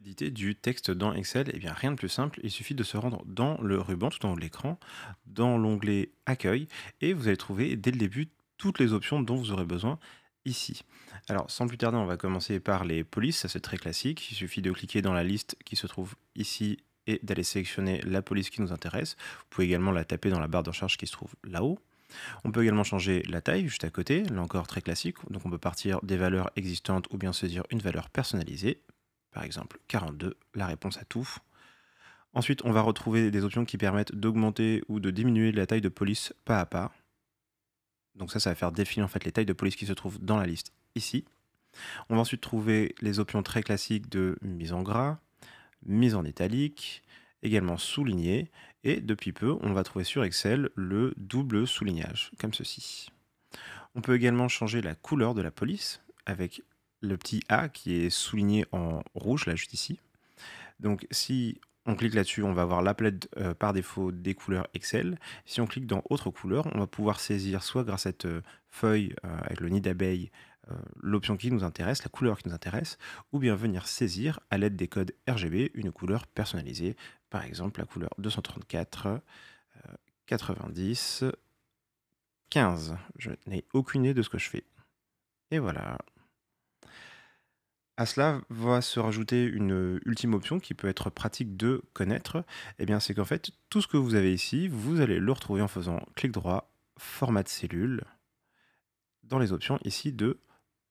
éditer du texte dans Excel, eh bien rien de plus simple, il suffit de se rendre dans le ruban tout en haut de l'écran, dans l'onglet Accueil, et vous allez trouver dès le début toutes les options dont vous aurez besoin ici. Alors sans plus tarder, on va commencer par les polices, ça c'est très classique, il suffit de cliquer dans la liste qui se trouve ici et d'aller sélectionner la police qui nous intéresse. Vous pouvez également la taper dans la barre de recherche qui se trouve là-haut. On peut également changer la taille juste à côté, là encore très classique, donc on peut partir des valeurs existantes ou bien saisir une valeur personnalisée, par exemple 42, la réponse à tout. Ensuite, on va retrouver des options qui permettent d'augmenter ou de diminuer la taille de police pas à pas. Donc ça, ça va faire défiler en fait les tailles de police qui se trouvent dans la liste ici. On va ensuite trouver les options très classiques de mise en gras, mise en italique, également souligné. Et depuis peu, on va trouver sur Excel le double soulignage, comme ceci. On peut également changer la couleur de la police avec le petit A qui est souligné en rouge, là, juste ici. Donc, si on clique là-dessus, on va avoir la euh, par défaut des couleurs Excel. Si on clique dans autre couleur, on va pouvoir saisir soit grâce à cette euh, feuille euh, avec le nid d'abeille, l'option qui nous intéresse, la couleur qui nous intéresse, ou bien venir saisir à l'aide des codes RGB une couleur personnalisée, par exemple la couleur 234, 90, 15. Je n'ai aucune idée de ce que je fais. Et voilà. À cela va se rajouter une ultime option qui peut être pratique de connaître. Et eh bien, c'est qu'en fait, tout ce que vous avez ici, vous allez le retrouver en faisant clic droit, format de cellule, dans les options ici de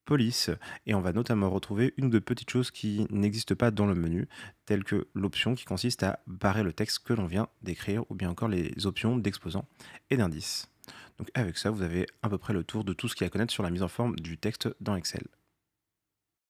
police. Et on va notamment retrouver une de petites choses qui n'existent pas dans le menu, telles que l'option qui consiste à barrer le texte que l'on vient d'écrire, ou bien encore les options d'exposants et d'indices. Donc avec ça, vous avez à peu près le tour de tout ce qu'il y a à connaître sur la mise en forme du texte dans Excel.